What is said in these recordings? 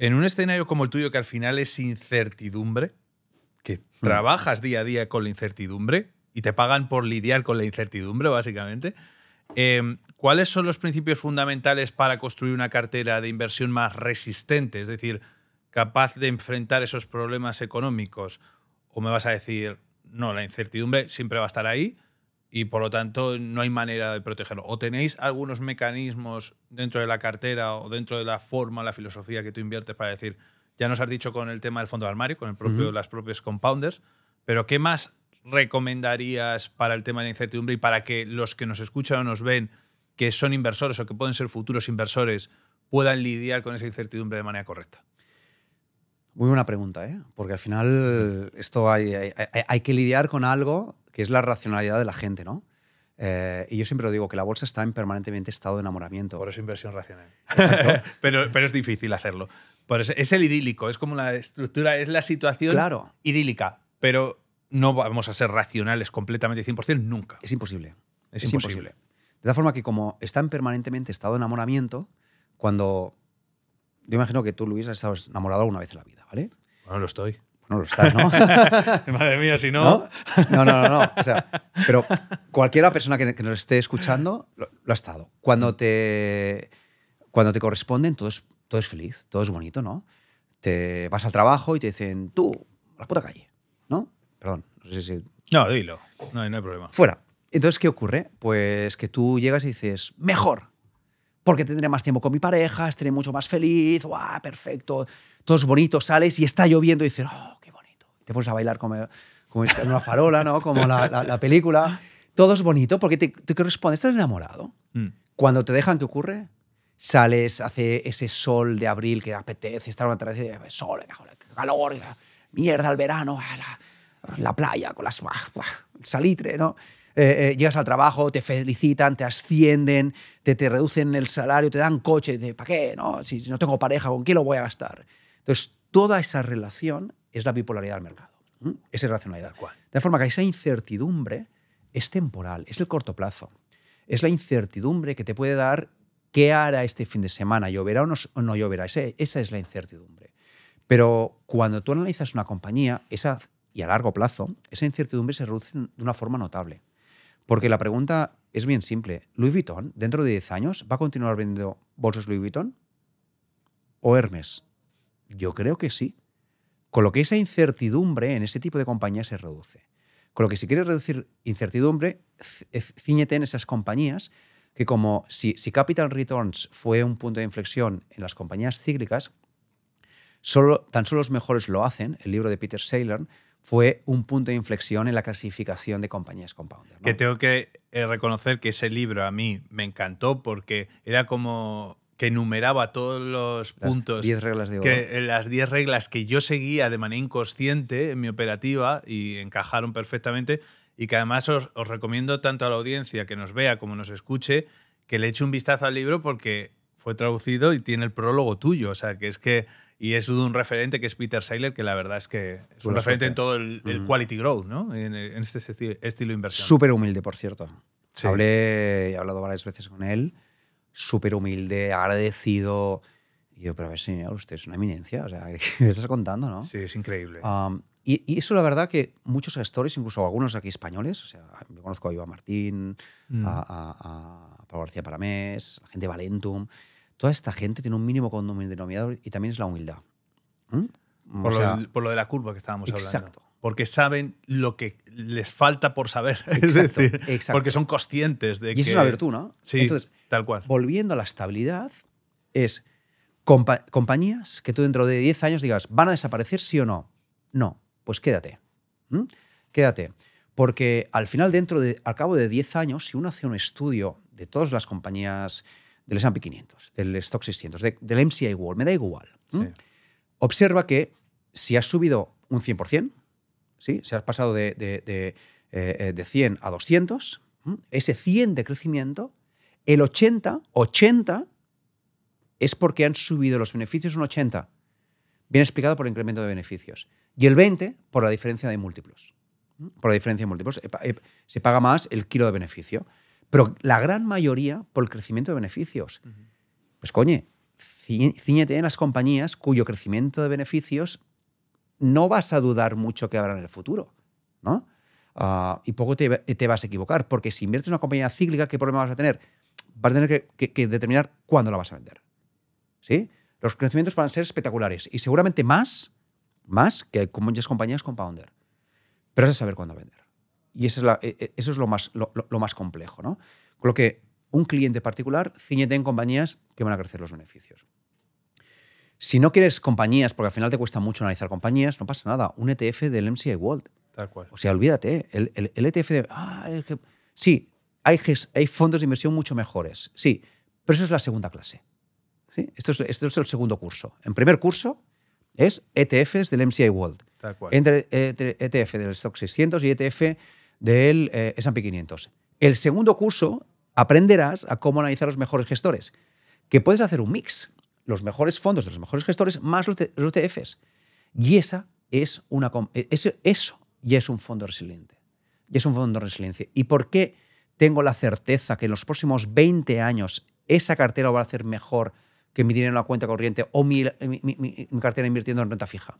En un escenario como el tuyo, que al final es incertidumbre, que mm. trabajas día a día con la incertidumbre y te pagan por lidiar con la incertidumbre, básicamente, em, ¿cuáles son los principios fundamentales para construir una cartera de inversión más resistente? Es decir, capaz de enfrentar esos problemas económicos. ¿O me vas a decir, no, la incertidumbre siempre va a estar ahí? y por lo tanto no hay manera de protegerlo. ¿O tenéis algunos mecanismos dentro de la cartera o dentro de la forma, la filosofía que tú inviertes para decir, ya nos has dicho con el tema del fondo de armario, con el propio, las propias compounders, pero ¿qué más recomendarías para el tema de la incertidumbre y para que los que nos escuchan o nos ven, que son inversores o que pueden ser futuros inversores, puedan lidiar con esa incertidumbre de manera correcta? Muy buena pregunta, ¿eh? porque al final esto hay que lidiar con algo que es la racionalidad de la gente, ¿no? Eh, y yo siempre lo digo, que la bolsa está en permanentemente estado de enamoramiento. Por eso inversión racional. pero, es difícil hacerlo. es el idílico, es como la estructura, es la situación idílica, pero no vamos a ser racionales completamente 100% nunca. Es imposible. Es, imposible. De tal forma que como está en permanentemente estado de enamoramiento, cuando... Yo imagino que tú, Luis, has estado enamorado alguna vez en la vida, ¿vale? Bueno, lo estoy no lo estás, ¿no? Madre mía, si no... no. No, no, no. O sea, pero cualquiera persona que, nos esté escuchando lo, ha estado. Cuando te, cuando te corresponden, todo es, todo es feliz, todo es bonito, ¿no? Te vas al trabajo y te dicen, tú, la puta calle, ¿no? Perdón, no sé si. No, dilo, no, hay problema. Fuera. Entonces, ¿qué ocurre? Pues que tú llegas y dices, mejor, porque tendré más tiempo con mi pareja, estaré mucho más feliz, ¡guau! Perfecto, todo es bonito, sales y está lloviendo y dices, oh, te pones a bailar como, como una farola, ¿no? Como la, la, película. Todo es bonito porque te, corresponde. Estás enamorado. Mm. Cuando te dejan, ¿qué ocurre? Sales, hace ese sol de abril que apetece estar una tarde y eh, sol, calor, eh, mierda, el verano, ah, la, la playa con las... salitre, ¿no? Eh, llegas al trabajo, te felicitan, te ascienden, te, te reducen el salario, te dan coche, ¿para qué? No? Si, no tengo pareja, ¿con quién lo voy a gastar? Entonces, toda esa relación es la bipolaridad del mercado. Mm. Esa Es irracionalidad. ¿Cuál? De forma que esa incertidumbre es temporal, es el corto plazo. Es la incertidumbre que te puede dar qué hará este fin de semana, lloverá o no, lloverá. Esa, es la incertidumbre. Pero cuando tú analizas una compañía, esa, y a largo plazo, esa incertidumbre se reduce de una forma notable. Porque la pregunta es bien simple. ¿Louis Vuitton, dentro de 10 años, va a continuar vendiendo bolsos Louis Vuitton? ¿O Hermes? Yo creo que sí. Con lo que esa incertidumbre en ese tipo de compañías se reduce. Con lo que si quieres reducir incertidumbre, ciñete eh, en esas compañías que como si, Capital Returns fue un punto de inflexión en las compañías cíclicas, solo, tan solo los mejores lo hacen, el libro de Peter Saylor, fue un punto de inflexión en la clasificación de compañías compound. Que tengo que eh, reconocer que ese libro a mí me encantó porque era como que enumeraba todos los puntos. reglas de las 10 reglas que yo seguía de manera inconsciente en mi operativa y encajaron perfectamente. Y que además os, recomiendo tanto a la audiencia que nos vea como nos escuche que le eche un vistazo al libro porque fue traducido y tiene el prólogo tuyo. O sea, que es que. Y es un referente que es Peter Seiler, que la verdad es que es un referente en todo el, quality growth, ¿no? En, este estilo, estilo inversión. Súper humilde, por cierto. Sí. Hablé, he hablado varias veces con él súper humilde, agradecido. Y yo, pero a ver, señor, usted es una eminencia, o sea, me estás contando, no? Sí, es increíble. y, eso, la verdad, que muchos gestores, incluso algunos aquí españoles, o sea, yo conozco a Iván Martín, mm. a, Pablo García Paramés, a gente de Valentum, toda esta gente tiene un mínimo condominio denominador y también es la humildad. ¿Mm? Por, lo de, la curva que estábamos hablando. Exacto porque saben lo que les falta por saber. Exacto, porque son conscientes de que. Y es una virtud, ¿no? Sí. Entonces, cual. Volviendo a la estabilidad, es compañías que tú dentro de 10 años digas, ¿van a desaparecer sí o no? No, pues quédate. Quédate. Porque al final, dentro de, al cabo de 10 años, si uno hace un estudio de todas las compañías del S&P 500, del Stock 600, del MCI World, me da igual, observa que si has subido un 100%, ¿sí? si has pasado de, 100 eh, eh, a 200, ese 100 de crecimiento el 80, 80 es porque han subido los beneficios un 80, bien explicado por el incremento de beneficios. Y el 20 por la diferencia de múltiplos. Por la diferencia de múltiplos se paga más el kilo de beneficio. Pero la gran mayoría por el crecimiento de beneficios. Pues coñe, ciñete en las compañías cuyo crecimiento de beneficios no vas a dudar mucho que habrá en el futuro, ¿no? Ah, y poco te, te, vas a equivocar, porque si inviertes en una compañía cíclica, ¿qué problema vas a tener? vas a tener que, determinar cuándo la vas a vender. ¿Sí? Los crecimientos van a ser espectaculares y seguramente más, más que con muchas compañías con Pounder. Pero es saber cuándo vender. Y e, e, eso es, lo, más, lo, más complejo. Con lo que un cliente particular ciñete en compañías que van a crecer los beneficios. Si no quieres compañías, porque al final te cuesta mucho analizar compañías, no pasa nada. Un ETF del MCI World. Tal O sea, olvídate. ¿eh? El, ETF e de. Ah, sí, hay, fondos de inversión mucho mejores, sí, pero eso es la segunda clase. ¿sí? Esto, es, el segundo curso. En primer curso es ETFs del MCI World. Entre ETF e del Stock 600 y ETF del eh, S&P 500. El segundo curso aprenderás a cómo analizar los mejores gestores, que puedes hacer un mix, los mejores fondos de los mejores gestores más los, ETFs. E y esa es una, e, eso, eso ya es un fondo resiliente. Ya es un fondo de resiliencia. ¿Y por qué? tengo la certeza que en los próximos 20 años esa cartera va a ser mejor que mi dinero en la cuenta corriente o mi, cartera invirtiendo en renta fija?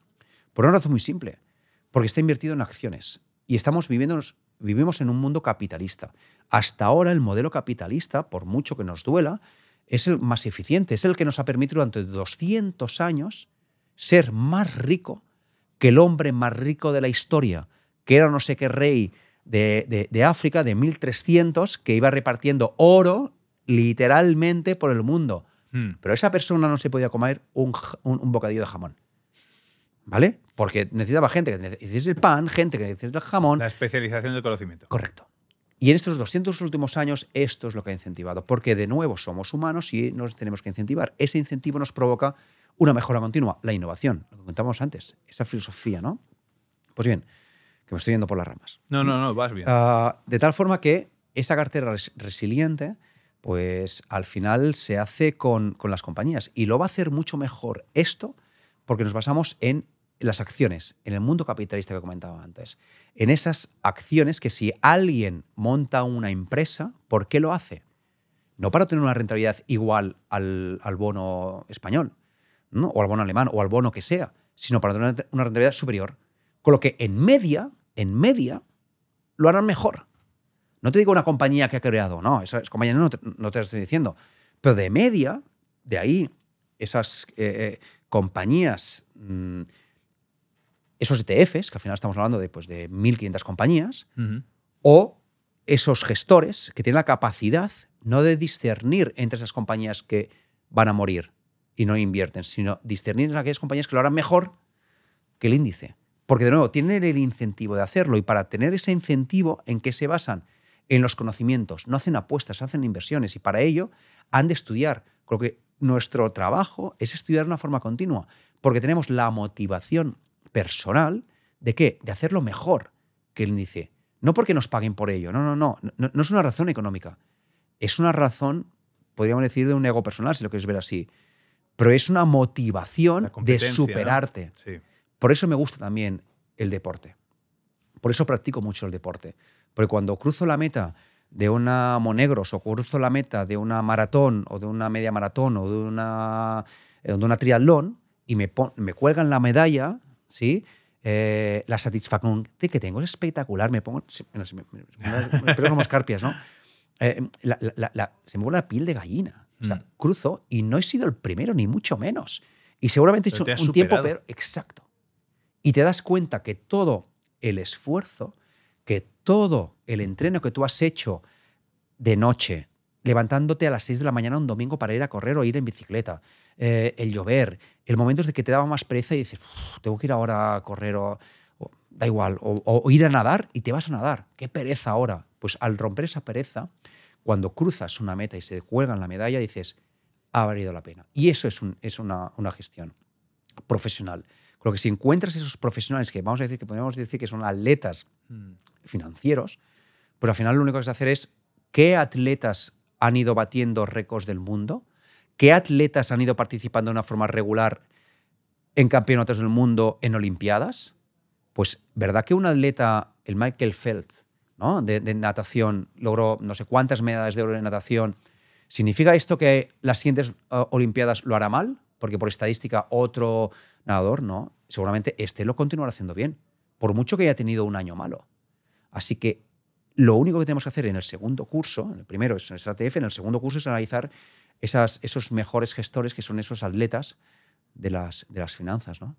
Por una razón muy simple, porque está invertido en acciones y estamos viviendo, vivimos en un mundo capitalista. Hasta ahora el modelo capitalista, por mucho que nos duela, es el más eficiente, es el que nos ha permitido durante 200 años ser más rico que el hombre más rico de la historia, que era no sé qué rey de, de África de 1300 que iba repartiendo oro literalmente por el mundo. Hmm. Pero esa persona no se podía comer un, bocadillo de jamón. ¿Vale? Porque necesitaba gente que necesite el pan, gente que necesite el jamón. La especialización del conocimiento. Correcto. Y en estos 200 últimos años esto es lo que ha incentivado, porque de nuevo somos humanos y nos tenemos que incentivar. Ese incentivo nos provoca una mejora continua, la innovación, lo que contábamos antes, esa filosofía, ¿no? Pues bien, que me estoy yendo por las ramas. No, no, no, vas bien. Ah, de tal forma que esa cartera resiliente, pues al final se hace con, las compañías. Y lo va a hacer mucho mejor esto porque nos basamos en las acciones, en el mundo capitalista que comentaba antes. En esas acciones que si alguien monta una empresa, ¿por qué lo hace? No para tener una rentabilidad igual al, bono español, ¿no? o al bono alemán, o al bono que sea, sino para tener una rentabilidad superior. Con lo que en media en media, lo harán mejor. No te digo una compañía que ha creado, no, esas compañías no te, estoy diciendo. Pero de media, de ahí, esas eh, eh, compañías, mm, esos ETFs, que al final estamos hablando de, pues, de 1.500 compañías, o esos gestores que tienen la capacidad no de discernir entre esas compañías que van a morir y no invierten, sino discernir en aquellas compañías que lo harán mejor que el índice. Porque de nuevo, tienen el incentivo de hacerlo y para tener ese incentivo, ¿en qué se basan? En los conocimientos. No hacen apuestas, hacen inversiones y para ello han de estudiar. Creo que nuestro trabajo es estudiar de una forma continua, porque tenemos la motivación personal de qué? De hacerlo mejor que el índice. No porque nos paguen por ello, no, no, no, no, es una razón económica. Es una razón, podríamos decir, de un ego personal, si lo quieres ver así. Pero es una motivación de superarte. Por eso me gusta también el deporte. Por eso practico mucho el deporte. Porque cuando cruzo la meta de una Monegros o cruzo la meta de una maratón o de una media maratón o de una, eh, una triatlón y me, cuelgan la medalla, ¿sí? Eh, la satisfacción que tengo es espectacular. Me pongo. Se, no, ¿no? Eh, la, se me vuelve la piel de gallina. O sea, mm. cruzo y no he sido el primero, ni mucho menos. Y seguramente he hecho un tiempo pero Exacto y te das cuenta que todo el esfuerzo, que todo el entreno que tú has hecho de noche, levantándote a las 6 de la mañana un domingo para ir a correr o ir en bicicleta, eh, el llover, el momento de que te daba más pereza y dices, tengo que ir ahora a correr o, da igual, o, ir a nadar y te vas a nadar, qué pereza ahora. Pues al romper esa pereza, cuando cruzas una meta y se en la medalla, dices, ha valido la pena. Y eso es, una, una gestión profesional. Con lo que si encuentras esos profesionales que vamos a decir que podríamos decir que son atletas mm. financieros, pero pues al final lo único que vas hacer es qué atletas han ido batiendo récords del mundo, qué atletas han ido participando de una forma regular en campeonatos del mundo, en Olimpiadas. Pues, ¿verdad que un atleta, el Michael Felt, ¿no? de, natación, logró no sé cuántas medallas de oro en natación? ¿Significa esto que las siguientes eh, Olimpiadas lo hará mal? Porque por estadística otro no. Seguramente este lo continuará haciendo bien, por mucho que haya tenido un año malo. Así que lo único que tenemos que hacer en el segundo curso, en el primero es en el SATF, en el segundo curso es analizar esas, esos mejores gestores que son esos atletas de las, de las finanzas, ¿no?